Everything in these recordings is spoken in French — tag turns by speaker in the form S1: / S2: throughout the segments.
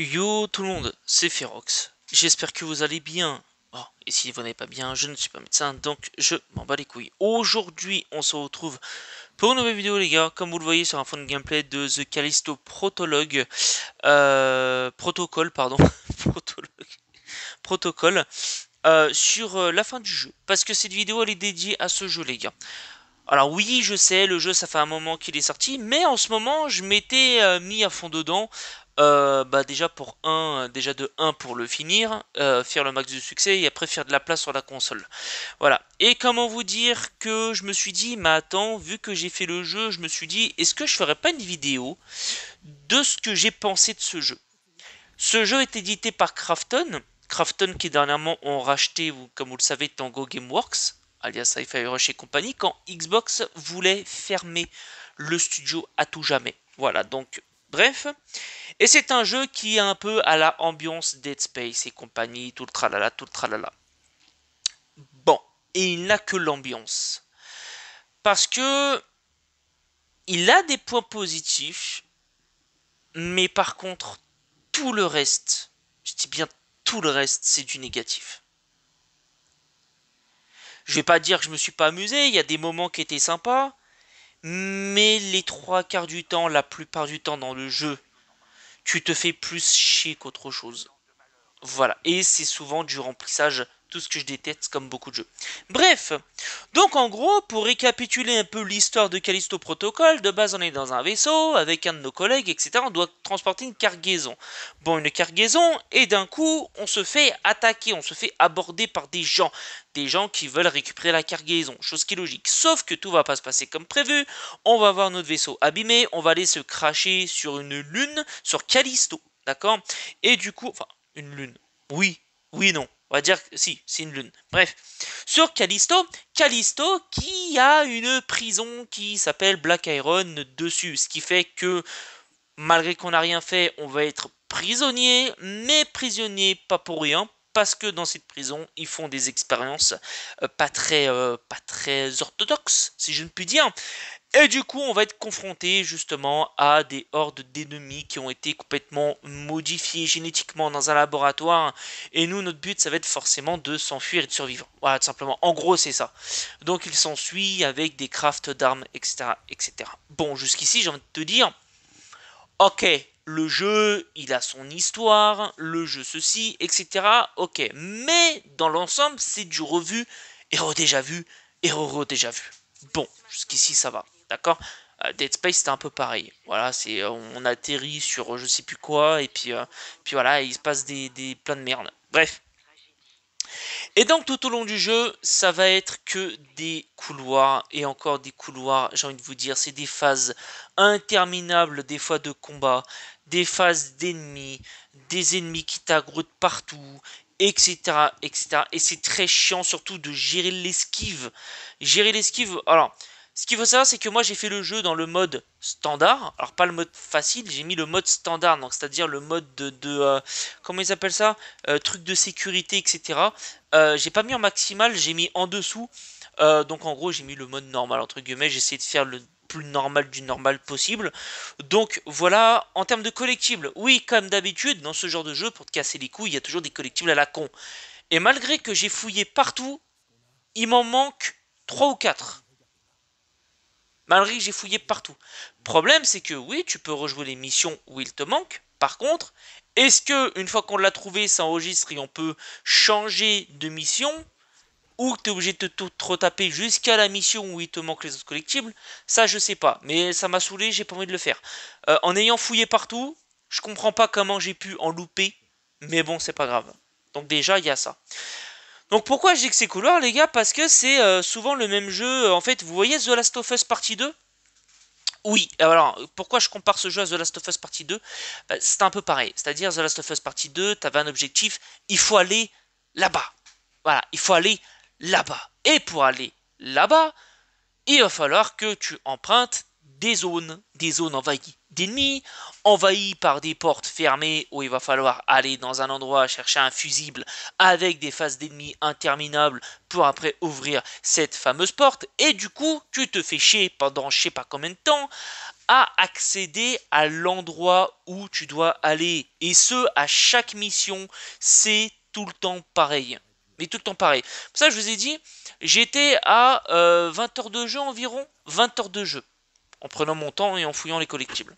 S1: Yo tout le monde, c'est Ferox. J'espère que vous allez bien. Oh, et si vous n'allez pas bien, je ne suis pas médecin, donc je m'en bats les couilles. Aujourd'hui, on se retrouve pour une nouvelle vidéo, les gars. Comme vous le voyez, sur un fond de gameplay de The Callisto Protologue. Euh, protocole, pardon. Protologue. Protocole. Euh, sur euh, la fin du jeu. Parce que cette vidéo, elle est dédiée à ce jeu, les gars. Alors oui, je sais, le jeu, ça fait un moment qu'il est sorti, mais en ce moment, je m'étais euh, mis à fond dedans euh, bah déjà pour un, déjà de 1 pour le finir, euh, faire le max de succès et après faire de la place sur la console. Voilà. Et comment vous dire que je me suis dit, mais attends, vu que j'ai fait le jeu, je me suis dit, est-ce que je ferais pas une vidéo de ce que j'ai pensé de ce jeu Ce jeu est édité par Crafton. Crafton qui dernièrement ont racheté, comme vous le savez, Tango Gameworks, alias hi et compagnie, quand Xbox voulait fermer le studio à tout jamais. Voilà, donc Bref, et c'est un jeu qui est un peu à la ambiance Dead Space et compagnie, tout le tralala, tout le tralala. Bon, et il n'a que l'ambiance. Parce que il a des points positifs, mais par contre, tout le reste, je dis bien tout le reste, c'est du négatif. Je vais pas dire que je me suis pas amusé, il y a des moments qui étaient sympas, mais les trois quarts du temps, la plupart du temps dans le jeu, tu te fais plus chier qu'autre chose. Voilà. Et c'est souvent du remplissage tout ce que je déteste comme beaucoup de jeux. Bref, donc en gros, pour récapituler un peu l'histoire de Callisto Protocol, de base on est dans un vaisseau avec un de nos collègues, etc. On doit transporter une cargaison. Bon, une cargaison, et d'un coup, on se fait attaquer, on se fait aborder par des gens. Des gens qui veulent récupérer la cargaison, chose qui est logique. Sauf que tout va pas se passer comme prévu, on va voir notre vaisseau abîmé, on va aller se cracher sur une lune, sur Callisto, d'accord Et du coup, enfin, une lune, oui, oui, non. On va dire, si, c'est une lune. Bref. Sur Callisto, Callisto qui a une prison qui s'appelle Black Iron dessus. Ce qui fait que, malgré qu'on n'a rien fait, on va être prisonnier, mais prisonnier pas pour rien. Parce que dans cette prison, ils font des expériences euh, pas très, euh, pas très orthodoxes, si je ne puis dire. Et du coup, on va être confronté justement à des hordes d'ennemis qui ont été complètement modifiés génétiquement dans un laboratoire. Et nous, notre but, ça va être forcément de s'enfuir et de survivre. Voilà, tout simplement. En gros, c'est ça. Donc, il s'ensuit avec des crafts d'armes, etc., etc. Bon, jusqu'ici, j'ai envie de te dire, ok, le jeu, il a son histoire, le jeu ceci, etc. Ok, mais dans l'ensemble, c'est du revu, héros déjà vu, héros déjà vu. Bon, jusqu'ici, ça va. D'accord euh, Dead Space c'était un peu pareil. Voilà, c'est euh, on atterrit sur euh, je sais plus quoi et puis puis voilà, il se passe des, des plein de merde. Bref. Et donc tout au long du jeu, ça va être que des couloirs et encore des couloirs, j'ai envie de vous dire, c'est des phases interminables des fois de combat, des phases d'ennemis, des ennemis qui t'agroutent partout, etc. etc. Et c'est très chiant surtout de gérer l'esquive. Gérer l'esquive, alors ce qu'il faut savoir, c'est que moi j'ai fait le jeu dans le mode standard, alors pas le mode facile, j'ai mis le mode standard, donc c'est-à-dire le mode de, euh, comment ils appellent ça, euh, truc de sécurité, etc. Euh, j'ai pas mis en maximal, j'ai mis en dessous, donc en gros j'ai mis le mode normal entre guillemets, j'ai essayé de faire le plus normal du normal possible. Donc voilà, en termes de collectibles, oui comme d'habitude dans ce genre de jeu pour te casser les couilles, il y a toujours des collectibles à la con. Et malgré que j'ai fouillé partout, il m'en manque 3 ou 4. Malgré j'ai fouillé partout. Problème, c'est que oui, tu peux rejouer les missions où il te manque. Par contre, est-ce que une fois qu'on l'a trouvé, ça enregistre et on peut changer de mission ou tu es obligé de te, retaper jusqu'à la mission où il te manque les autres collectibles, ça je sais pas, mais ça m'a saoulé, j'ai pas envie de le faire. Euh, en ayant fouillé partout, je comprends pas comment j'ai pu en louper, mais bon, c'est pas grave. Donc déjà, il y a ça. Donc pourquoi j'ai que c'est couleurs, les gars Parce que c'est euh, souvent le même jeu. Euh, en fait, vous voyez The Last of Us Partie 2 oui, alors pourquoi je compare ce jeu à The Last of Us Partie 2 bah, C'est un peu pareil. C'est-à-dire, The Last of Us Partie 2, avais un objectif, il faut aller là-bas. Voilà, il faut aller là-bas. Et pour aller là-bas, il va falloir que tu empruntes des zones, des zones envahies d'ennemis, envahies par des portes fermées où il va falloir aller dans un endroit chercher un fusible avec des phases d'ennemis interminables pour après ouvrir cette fameuse porte. Et du coup, tu te fais chier pendant je sais pas combien de temps à accéder à l'endroit où tu dois aller. Et ce, à chaque mission, c'est tout le temps pareil. Mais tout le temps pareil. ça, je vous ai dit, j'étais à 20 euh, heures de jeu environ. 20 heures de jeu en prenant mon temps et en fouillant les collectibles.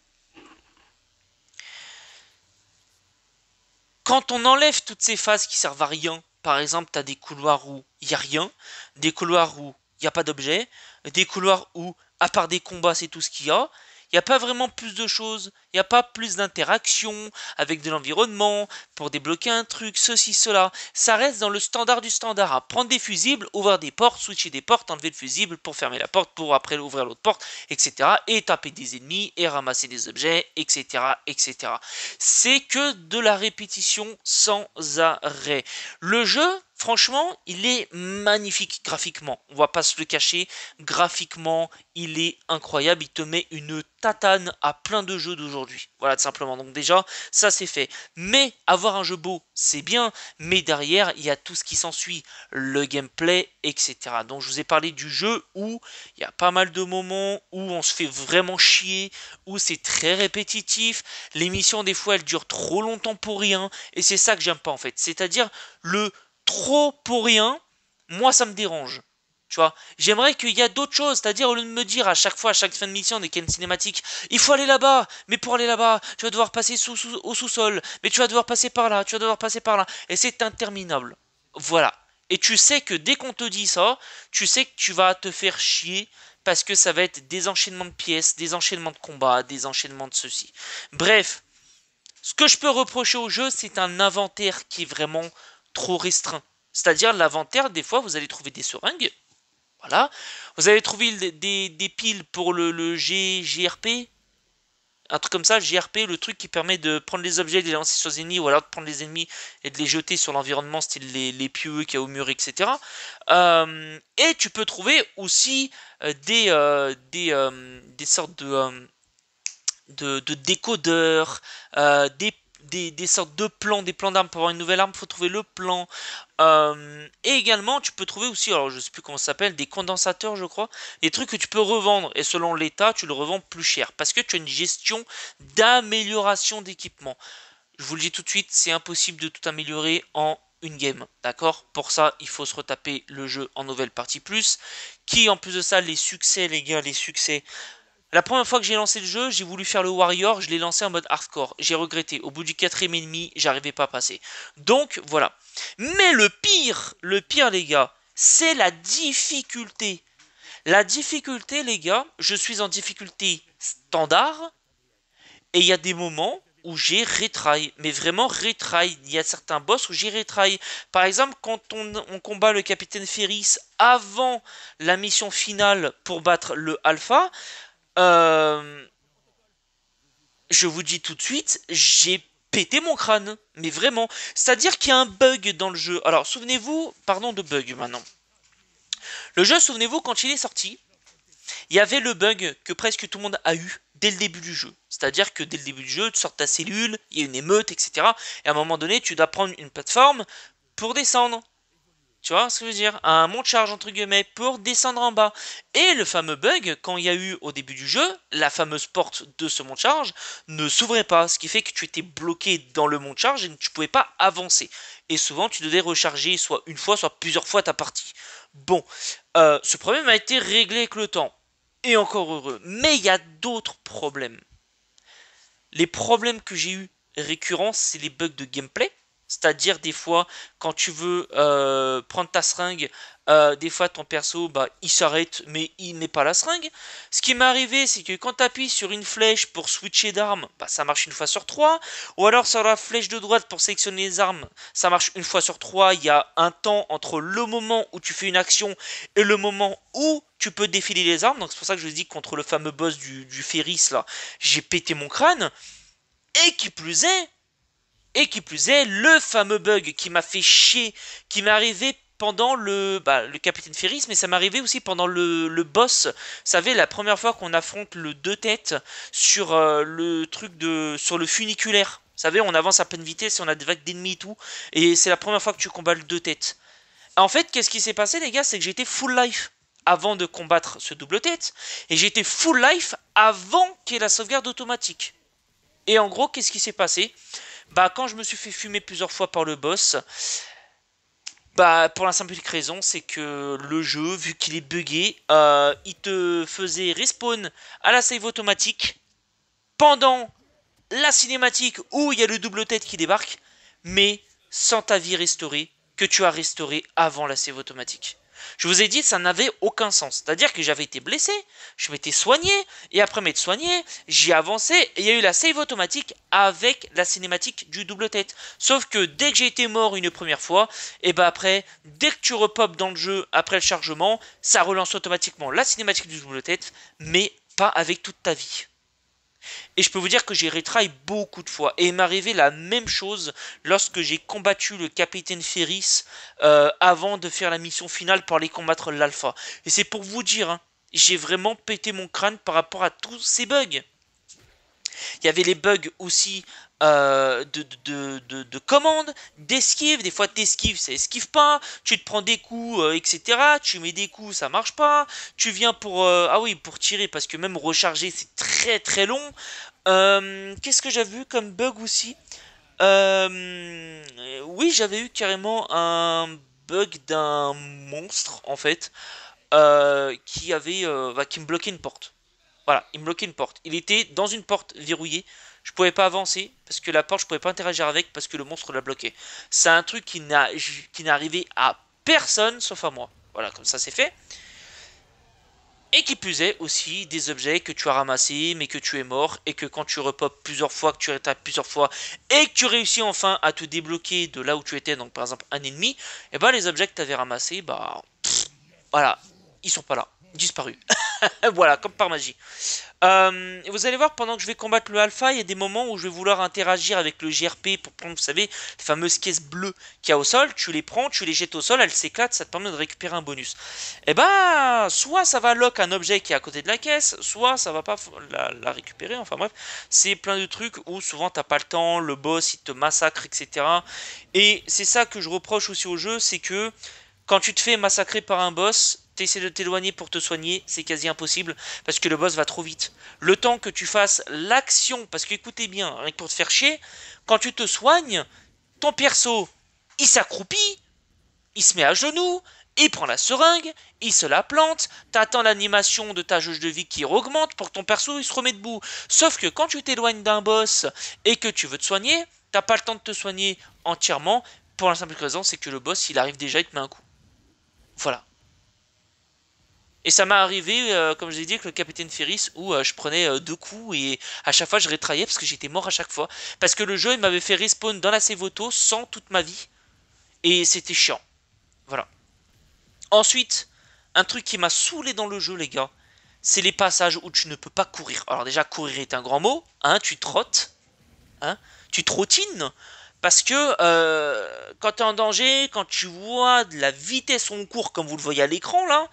S1: Quand on enlève toutes ces phases qui servent à rien, par exemple, tu as des couloirs où il n'y a rien, des couloirs où il n'y a pas d'objet, des couloirs où, à part des combats, c'est tout ce qu'il y a, il n'y a pas vraiment plus de choses, il n'y a pas plus d'interaction avec de l'environnement pour débloquer un truc, ceci, cela. Ça reste dans le standard du standard. prendre des fusibles, ouvrir des portes, switcher des portes, enlever le fusible pour fermer la porte, pour après ouvrir l'autre porte, etc. Et taper des ennemis et ramasser des objets, etc. etc. C'est que de la répétition sans arrêt. Le jeu, franchement, il est magnifique graphiquement. On va pas se le cacher. Graphiquement, il est incroyable. Il te met une tatane à plein de jeux d'aujourd'hui. Voilà, tout simplement. Donc déjà, ça c'est fait. Mais avoir un jeu beau, c'est bien. Mais derrière, il y a tout ce qui s'ensuit. Le gameplay, etc. Donc je vous ai parlé du jeu où il y a pas mal de moments où on se fait vraiment chier, où c'est très répétitif. Les missions, des fois, elles durent trop longtemps pour rien. Et c'est ça que j'aime pas en fait. C'est-à-dire le trop pour rien, moi ça me dérange. Tu vois, j'aimerais qu'il y ait d'autres choses, c'est-à-dire au lieu de me dire à chaque fois, à chaque fin de mission, des qu'il y il faut aller là-bas, mais pour aller là-bas, tu vas devoir passer au sous-sol, mais tu vas devoir passer par là, tu vas devoir passer par là, et c'est interminable. Voilà. Et tu sais que dès qu'on te dit ça, tu sais que tu vas te faire chier parce que ça va être des enchaînements de pièces, des enchaînements de combats, des enchaînements de ceci. Bref, ce que je peux reprocher au jeu, c'est un inventaire qui est vraiment trop restreint. C'est-à-dire l'inventaire, des fois, vous allez trouver des seringues. Voilà. Vous allez trouver des, piles pour le, GRP. Un truc comme ça, GRP, le truc qui permet de prendre les objets, de les lancer sur les ennemis, ou alors de prendre les ennemis et de les jeter sur l'environnement, style les, les pieux qu'il y a au mur, etc. Euh, et tu peux trouver aussi euh, des, euh, des, sortes de de, décodeurs, des des, sortes de plans, des plans d'armes pour avoir une nouvelle arme, faut trouver le plan. Euh, et également, tu peux trouver aussi, alors je sais plus comment ça s'appelle, des condensateurs, je crois, des trucs que tu peux revendre. Et selon l'état, tu le revends plus cher parce que tu as une gestion d'amélioration d'équipement. Je vous le dis tout de suite, c'est impossible de tout améliorer en une game, d'accord Pour ça, il faut se retaper le jeu en nouvelle partie plus, qui en plus de ça, les succès, les gars, les succès, la première fois que j'ai lancé le jeu, j'ai voulu faire le Warrior, je l'ai lancé en mode hardcore. J'ai regretté. Au bout du quatrième et demi, j'arrivais pas à passer. Donc voilà. Mais le pire, le pire les gars, c'est la difficulté. La difficulté les gars, je suis en difficulté standard. Et il y a des moments où j'ai retry, mais vraiment retry. Il y a certains boss où j'ai retry. Par exemple, quand on, on, combat le capitaine Ferris avant la mission finale pour battre le Alpha, euh, je vous dis tout de suite, j'ai pété mon crâne. Mais vraiment. C'est-à-dire qu'il y a un bug dans le jeu. Alors, souvenez-vous, pardon de bug maintenant. Le jeu, souvenez-vous, quand il est sorti, il y avait le bug que presque tout le monde a eu dès le début du jeu. C'est-à-dire que dès le début du jeu, tu sors ta cellule, il y a une émeute, etc. Et à un moment donné, tu dois prendre une plateforme pour descendre. Tu vois ce que je veux dire Un monte-charge, entre guillemets, pour descendre en bas. Et le fameux bug, quand il y a eu au début du jeu, la fameuse porte de ce monte-charge ne s'ouvrait pas, ce qui fait que tu étais bloqué dans le monte-charge et que tu pouvais pas avancer. Et souvent, tu devais recharger soit une fois, soit plusieurs fois ta partie. Bon, euh, ce problème a été réglé avec le temps. Et encore heureux. Mais il y a d'autres problèmes. Les problèmes que j'ai eu récurrents, c'est les bugs de gameplay c'est-à-dire des fois quand tu veux euh, prendre ta seringue, euh, des fois ton perso bah, il s'arrête mais il n'est pas la seringue. Ce qui m'est arrivé c'est que quand tu appuies sur une flèche pour switcher d'armes, bah, ça marche une fois sur trois. Ou alors sur la flèche de droite pour sélectionner les armes, ça marche une fois sur trois. Il y a un temps entre le moment où tu fais une action et le moment où tu peux défiler les armes. Donc c'est pour ça que je dis que contre le fameux boss du, du Ferris là, j'ai pété mon crâne. Et qui plus est, et qui plus est, le fameux bug qui m'a fait chier, qui m'est arrivé pendant le, bah, le Capitaine Ferris, mais ça m'est arrivé aussi pendant le, le, boss. Vous savez, la première fois qu'on affronte le deux têtes sur euh, le truc de. sur le funiculaire. Vous savez, on avance à pleine vitesse, on a des vagues d'ennemis et tout. Et c'est la première fois que tu combats le deux têtes. En fait, qu'est-ce qui s'est passé, les gars C'est que j'étais full life avant de combattre ce double tête. Et j'étais full life avant qu'il y ait la sauvegarde automatique. Et en gros, qu'est-ce qui s'est passé bah quand je me suis fait fumer plusieurs fois par le boss, bah pour la simple raison c'est que le jeu, vu qu'il est buggé, euh, il te faisait respawn à la save automatique pendant la cinématique où il y a le double tête qui débarque, mais sans ta vie restaurée que tu as restaurée avant la save automatique. Je vous ai dit, ça n'avait aucun sens. C'est-à-dire que j'avais été blessé, je m'étais soigné, et après m'être soigné, j'y avancé, et il y a eu la save automatique avec la cinématique du double tête. Sauf que dès que j'ai été mort une première fois, et eh ben après, dès que tu repopes dans le jeu après le chargement, ça relance automatiquement la cinématique du double tête, mais pas avec toute ta vie. Et je peux vous dire que j'ai retry beaucoup de fois. Et il m'est arrivé la même chose lorsque j'ai combattu le capitaine Ferris euh, avant de faire la mission finale pour aller combattre l'alpha. Et c'est pour vous dire, hein, j'ai vraiment pété mon crâne par rapport à tous ces bugs. Il y avait les bugs aussi euh, de, de, de, commandes, d'esquives. Des fois, t'esquives, ça esquive pas. Tu te prends des coups, euh, etc. Tu mets des coups, ça marche pas. Tu viens pour. Euh, ah oui, pour tirer, parce que même recharger, c'est très très long. Qu'est-ce que j'avais vu comme bug aussi Oui, j'avais eu carrément un bug d'un monstre, en fait, qui avait. Bah, qui me bloquait une porte. Voilà, il me bloquait une porte. Il était dans une porte verrouillée je pouvais pas avancer parce que la porte je pouvais pas interagir avec parce que le monstre l'a bloqué. C'est un truc qui n'a qui n'est arrivé à personne sauf à moi. Voilà, comme ça c'est fait. Et qui puisait aussi des objets que tu as ramassés mais que tu es mort et que quand tu repop plusieurs fois, que tu rétapes plusieurs fois et que tu réussis enfin à te débloquer de là où tu étais, donc par exemple un ennemi, et eh ben les objets que tu avais ramassés, bah voilà, ils sont pas là, disparus. voilà, comme par magie. Euh, vous allez voir, pendant que je vais combattre le alpha, il y a des moments où je vais vouloir interagir avec le GRP pour prendre, vous savez, les fameuses caisses bleues qu'il y a au sol. Tu les prends, tu les jettes au sol, elles s'éclatent, ça te permet de récupérer un bonus. Et eh bah, ben, soit ça va lock un objet qui est à côté de la caisse, soit ça va pas la, la récupérer. Enfin bref, c'est plein de trucs où souvent t'as pas le temps, le boss il te massacre, etc. Et c'est ça que je reproche aussi au jeu, c'est que quand tu te fais massacrer par un boss, essaies de t'éloigner pour te soigner, c'est quasi impossible parce que le boss va trop vite. Le temps que tu fasses l'action, parce que écoutez bien, rien hein, que pour te faire chier, quand tu te soignes, ton perso, il s'accroupit, il se met à genoux, il prend la seringue, il se la plante, t'attends l'animation de ta jauge de vie qui augmente pour que ton perso il se remet debout. Sauf que quand tu t'éloignes d'un boss et que tu veux te soigner, t'as pas le temps de te soigner entièrement pour la simple raison c'est que le boss il arrive déjà, il te met un coup. Voilà. Et ça m'est arrivé, euh, comme je l'ai dit, avec le capitaine Ferris, où euh, je prenais euh, deux coups et à chaque fois je rétraillais parce que j'étais mort à chaque fois. Parce que le jeu, il m'avait fait respawn dans la Sevoto sans toute ma vie. Et c'était chiant. Voilà. Ensuite, un truc qui m'a saoulé dans le jeu, les gars, c'est les passages où tu ne peux pas courir. Alors déjà, courir est un grand mot. Hein, tu trottes. Hein, tu trottines. Parce que quand tu es en danger, quand tu vois de la vitesse on court comme vous le voyez à l'écran là,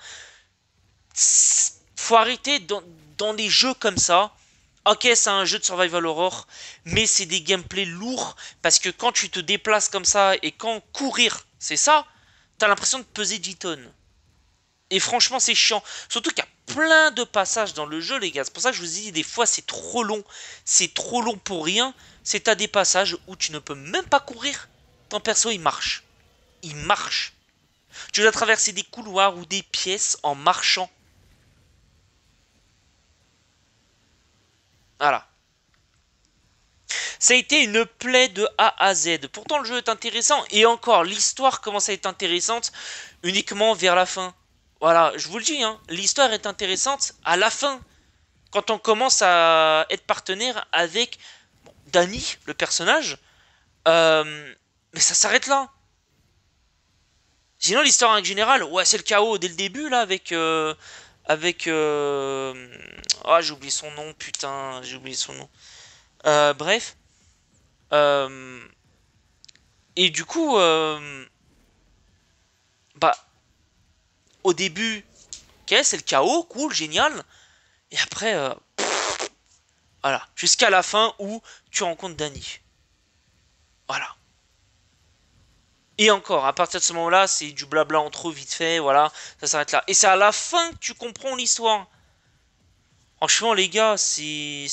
S1: faut arrêter dans, des jeux comme ça. Ok, c'est un jeu de survival horror, mais c'est des gameplays lourds parce que quand tu te déplaces comme ça et quand courir, c'est ça, t'as l'impression de peser 10 tonnes. Et franchement, c'est chiant. Surtout qu'il y a plein de passages dans le jeu, les gars. C'est pour ça que je vous dis, des fois, c'est trop long. C'est trop long pour rien. C'est à des passages où tu ne peux même pas courir. Ton perso, il marche. Il marche. Tu dois traverser des couloirs ou des pièces en marchant. Voilà. Ça a été une plaie de A à Z. Pourtant, le jeu est intéressant. Et encore, l'histoire commence à être intéressante uniquement vers la fin. Voilà, je vous le dis, hein. l'histoire est intéressante à la fin. Quand on commence à être partenaire avec Dany, Danny, le personnage. Euh, mais ça s'arrête là. Sinon, l'histoire en général, ouais, c'est le chaos dès le début, là, avec... Euh, avec euh... ah j'ai oublié son nom putain j'ai oublié son nom euh, bref euh, et du coup euh, bah au début ok c'est le chaos cool génial et après voilà jusqu'à la fin où tu rencontres Danny voilà et encore, à partir de ce moment-là, c'est du blabla entre trop vite fait, voilà, ça s'arrête là. Et c'est à la fin que tu comprends l'histoire. Franchement, les gars, c'est.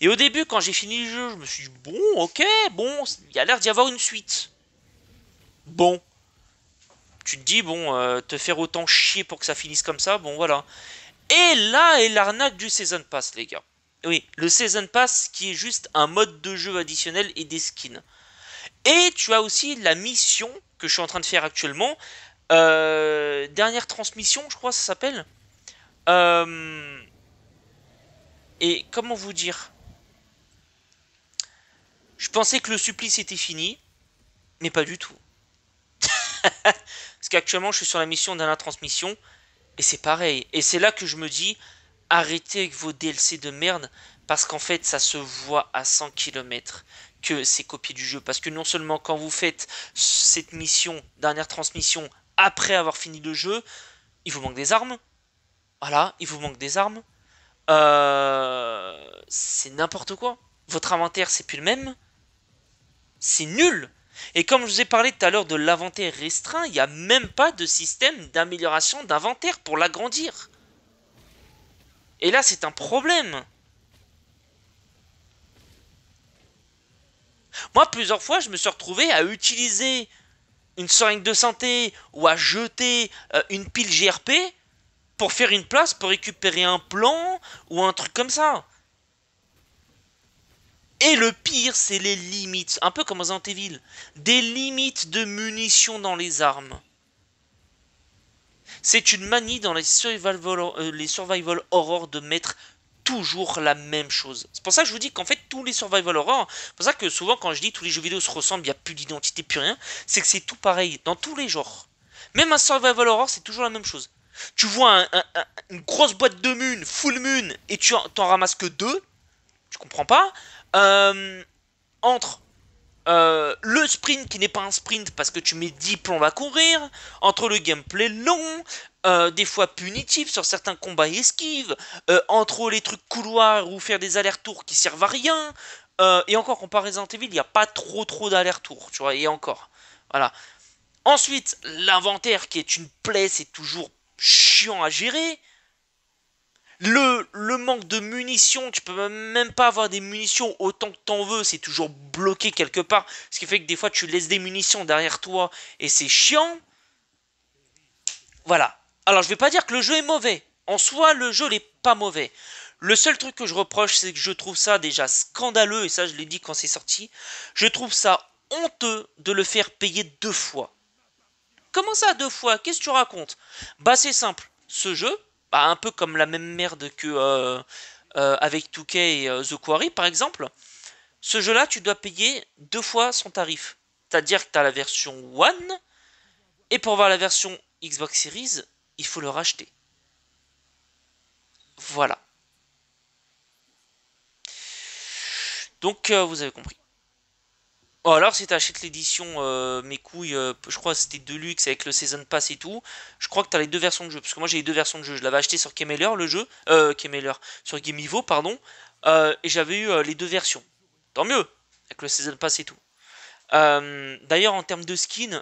S1: Et au début, quand j'ai fini le jeu, je me suis dit, bon, ok, bon, il y a l'air d'y avoir une suite. Bon. Tu te dis, bon, euh, te faire autant chier pour que ça finisse comme ça, bon, voilà. Et là est l'arnaque du Season Pass, les gars. Oui, le Season Pass qui est juste un mode de jeu additionnel et des skins. Et tu as aussi la mission que je suis en train de faire actuellement. Euh, dernière transmission, je crois, ça s'appelle. Euh, et comment vous dire Je pensais que le supplice était fini, mais pas du tout. Parce qu'actuellement, je suis sur la mission la transmission, et c'est pareil. Et c'est là que je me dis, arrêtez avec vos DLC de merde, parce qu'en fait, ça se voit à 100 km que c'est copié du jeu. Parce que non seulement quand vous faites cette mission, dernière transmission, après avoir fini le jeu, il vous manque des armes. Voilà, il vous manque des armes. Euh, c'est n'importe quoi. Votre inventaire, c'est plus le même. C'est nul. Et comme je vous ai parlé tout à l'heure de l'inventaire restreint, il n'y a même pas de système d'amélioration d'inventaire pour l'agrandir. Et là, c'est un problème. Moi, plusieurs fois, je me suis retrouvé à utiliser une seringue de santé ou à jeter euh, une pile GRP pour faire une place, pour récupérer un plan ou un truc comme ça. Et le pire, c'est les limites, un peu comme dans Evil, des limites de munitions dans les armes. C'est une manie dans les survival, euh, les survival horror de mettre toujours la même chose. C'est pour ça que je vous dis qu'en fait, tous les survival horror, c'est pour ça que souvent quand je dis tous les jeux vidéo se ressemblent, il n'y a plus d'identité, plus rien, c'est que c'est tout pareil dans tous les genres. Même un survival horror, c'est toujours la même chose. Tu vois une grosse boîte de mun, full moon, et tu en, t'en ramasses que deux, tu comprends pas. Euh, entre euh, le sprint qui n'est pas un sprint parce que tu mets 10 plombs à courir, entre le gameplay long, euh, des fois punitif sur certains combats et esquives, euh, entre les trucs couloirs ou faire des allers-retours qui servent à rien, et encore à Resident Evil, il n'y a pas trop trop d'allers-retours, tu vois, et encore. Voilà. Ensuite, l'inventaire qui est une plaie, c'est toujours chiant à gérer. Le, manque de munitions, tu peux même pas avoir des munitions autant que t'en veux, c'est toujours bloqué quelque part, ce qui fait que des fois tu laisses des munitions derrière toi et c'est chiant. Voilà. Alors je vais pas dire que le jeu est mauvais. En soi, le jeu n'est pas mauvais. Le seul truc que je reproche, c'est que je trouve ça déjà scandaleux, et ça je l'ai dit quand c'est sorti, je trouve ça honteux de le faire payer deux fois. Comment ça deux fois Qu'est-ce que tu racontes Bah c'est simple, ce jeu, bah, un peu comme la même merde que euh, euh, avec 2K et euh, The Quarry par exemple, ce jeu-là, tu dois payer deux fois son tarif. C'est-à-dire que tu as la version One, et pour avoir la version Xbox Series, il faut le racheter. Voilà. Donc, vous avez compris. Oh, alors si t'achètes l'édition euh, mes couilles, euh, je crois que c'était Deluxe avec le Season Pass et tout, je crois que tu as les deux versions de jeu, parce que moi j'ai les deux versions de jeu, je l'avais acheté sur Kemeller le jeu, euh, sur pardon, euh, et j'avais eu les deux versions. Tant mieux, avec le Season Pass et tout. D'ailleurs en termes de skins,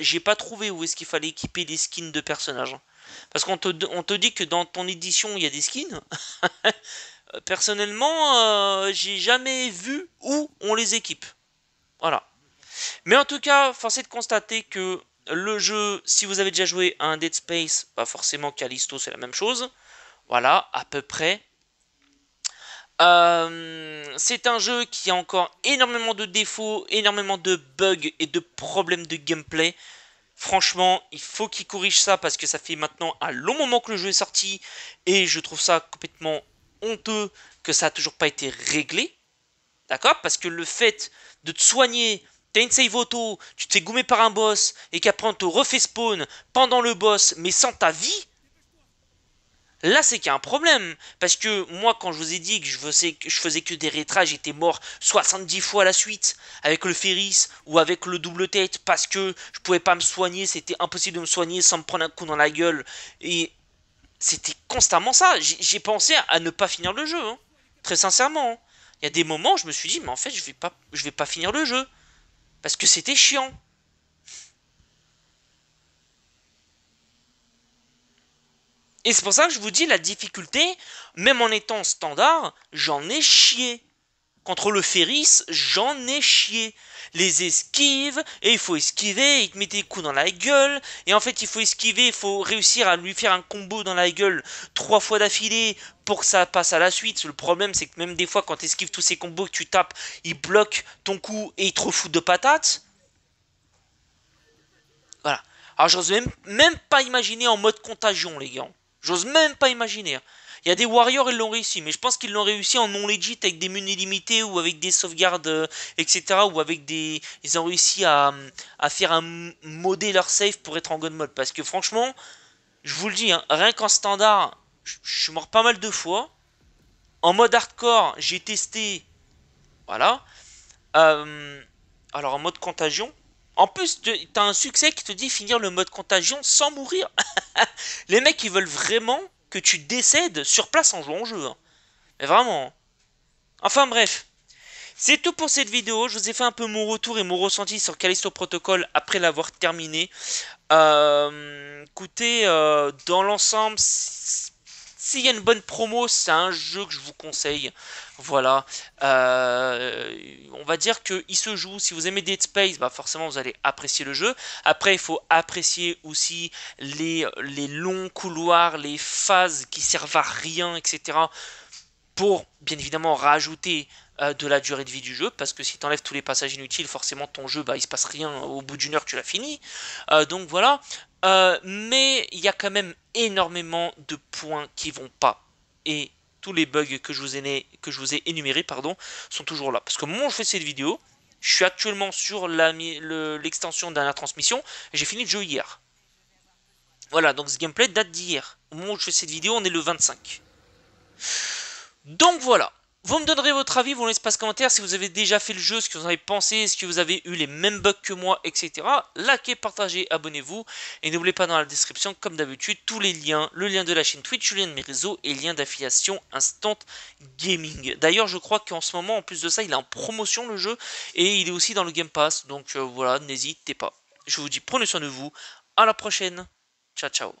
S1: j'ai pas trouvé où est-ce qu'il fallait équiper les skins de personnages. Parce qu'on te, te dit que dans ton édition il y a des skins. Personnellement, j'ai jamais vu où on les équipe. Voilà. Mais en tout cas, force est de constater que le jeu, si vous avez déjà joué à un Dead Space, pas forcément Callisto, c'est la même chose. Voilà, à peu près. Euh, c'est un jeu qui a encore énormément de défauts, énormément de bugs et de problèmes de gameplay. Franchement, il faut qu'ils corrige ça parce que ça fait maintenant un long moment que le jeu est sorti et je trouve ça complètement honteux que ça n'a toujours pas été réglé. D'accord Parce que le fait de te soigner, t'as une save auto, tu t'es fais par un boss, et qu'après on te refait spawn pendant le boss, mais sans ta vie, Là, c'est qu'il y a un problème. Parce que moi, quand je vous ai dit que je faisais, que, je faisais que des rétras, j'étais mort 70 fois à la suite. Avec le ferris ou avec le double tête. Parce que je pouvais pas me soigner. C'était impossible de me soigner sans me prendre un coup dans la gueule. Et c'était constamment ça. J'ai pensé à ne pas finir le jeu. Hein. Très sincèrement. Hein il y a des moments où je me suis dit, mais en fait, je vais pas, je vais pas finir le jeu. Parce que c'était chiant. Et c'est pour ça que je vous dis, la difficulté, même en étant standard, j'en ai chié. Contre le Ferris, j'en ai chié. Les esquives, et il faut esquiver, il te met des coups dans la gueule, et en fait il faut esquiver, il faut réussir à lui faire un combo dans la gueule trois fois d'affilée pour que ça passe à la suite. Le problème c'est que même des fois quand tu esquives tous ces combos que tu tapes, il bloque ton coup et il te refout de patates. Voilà. Alors j'ose même, même pas imaginer en mode contagion les gars. J'ose même pas imaginer. Hein. Il y a des Warriors, ils l'ont réussi, mais je pense qu'ils l'ont réussi en non-legit avec des munitions limités ou avec des sauvegardes, euh, etc. Ou avec des. Ils ont réussi à, à faire un modder leur save pour être en god mode. Parce que franchement, je vous le dis, hein, rien qu'en standard, je suis mort pas mal de fois. En mode hardcore, j'ai testé. Voilà. Euh, alors en mode contagion. En plus, t'as un succès qui te dit finir le mode contagion sans mourir. les mecs, ils veulent vraiment que tu décèdes sur place en jouant au jeu. Hein. Mais vraiment. Hein. Enfin bref. C'est tout pour cette vidéo, je vous ai fait un peu mon retour et mon ressenti sur Callisto Protocol après l'avoir terminé. Euh, écoutez, euh, dans l'ensemble, s'il y a une bonne promo, c'est un jeu que je vous conseille. Voilà. Euh, on va dire qu'il se joue. Si vous aimez Dead Space, bah forcément vous allez apprécier le jeu. Après, il faut apprécier aussi les, longs couloirs, les phases qui servent à rien, etc. Pour bien évidemment rajouter euh, de la durée de vie du jeu, parce que si tu enlèves tous les passages inutiles, forcément ton jeu, bah, il se passe rien, au bout d'une heure tu l'as fini. Euh, donc voilà, euh, mais il y a quand même énormément de points qui vont pas. Et tous les bugs que je vous ai, que je vous ai énumérés pardon, sont toujours là. Parce que moi, je fais cette vidéo, je suis actuellement sur l'extension de dernière transmission, j'ai fini de jeu hier. Voilà, donc ce gameplay date d'hier. Au moment où je fais cette vidéo, on est le 25. Donc voilà. Vous me donnerez votre avis vous l'espace commentaire si vous avez déjà fait le jeu, ce que vous en avez pensé, ce que vous avez eu les mêmes bugs que moi, etc. Likez, partagez, abonnez-vous. Et n'oubliez pas dans la description, comme d'habitude, tous les liens, le lien de la chaîne Twitch, le lien de mes réseaux et le lien d'affiliation Instant Gaming. D'ailleurs, je crois qu'en ce moment, en plus de ça, il est en promotion le jeu et il est aussi dans le Game Pass. Donc euh, voilà, n'hésitez pas. Je vous dis prenez soin de vous. À la prochaine. Ciao ciao.